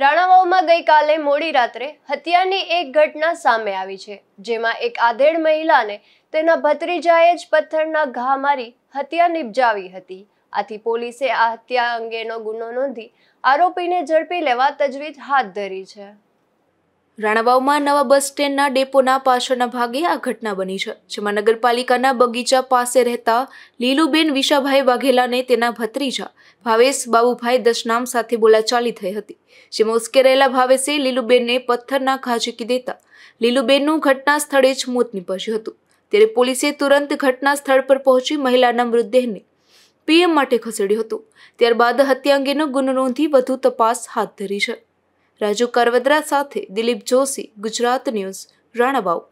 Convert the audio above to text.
રાણાવાવમાં ગઈકાલે મોડી રાત્રે હત્યાની એક ઘટના સામે આવી છે જેમાં એક આધેડ મહિલાને તેના ભત્રીજાએ જ પથ્થરના ઘા મારી હત્યા નિપજાવી હતી આથી પોલીસે આ હત્યા અંગેનો ગુનો નોંધી આરોપીને ઝડપી લેવા તજવીજ હાથ ધરી છે રાણાવાવમાં નવા બસ સ્ટેન્ડના ડેપોના પાછળના ભાગે આ ઘટના બની છે જેમાં નગરપાલિકાના બગીચા પાસે રહેતા લીલુબેન વિશાભાઈ વાઘેલાને તેના ભત્રીજા ભાવેશ બાબુભાઈ દશનામ સાથે બોલાચાલી થઈ હતી જેમાં ઉશ્કેરાયેલા ભાવેશે લીલુબેનને પથ્થરના ખાંચકી દેતા લીલુબેનનું ઘટના સ્થળે જ મોત નીપજ્યું હતું ત્યારે પોલીસે તુરંત ઘટના સ્થળ પર પહોંચી મહિલાના મૃતદેહને પીએમ માટે ખસેડ્યું હતું ત્યારબાદ હત્યા અંગેનો ગુનો નોંધી વધુ તપાસ હાથ ધરી છે રાજુ કરવદ્રા સાથે દિલીપ જોશી ગુજરાત ન્યૂઝ રાણાબાવ